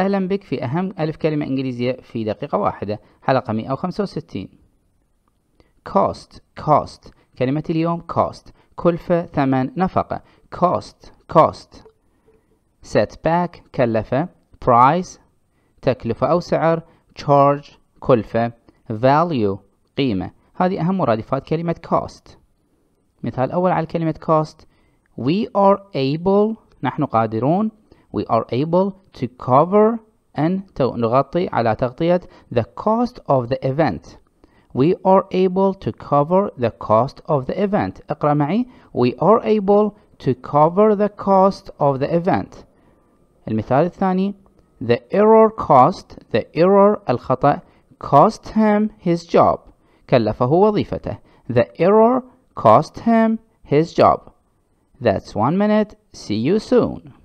أهلا بك في أهم ألف كلمة إنجليزية في دقيقة واحدة حلقة 165 cost cost كلمة اليوم cost كلفة ثمن نفقة cost cost set back كلفة price تكلفة أو سعر charge كلفة value قيمة هذه أهم مرادفات كلمة cost مثال أول على كلمة cost we are able نحن قادرون we are able to cover and نغطي على تغطية the cost of the event we are able to cover the cost of the event اقرأ معي we are able to cover the cost of the event المثال الثاني the error cost the error الخطأ cost him his job كلفه وظيفته the error cost him his job that's one minute see you soon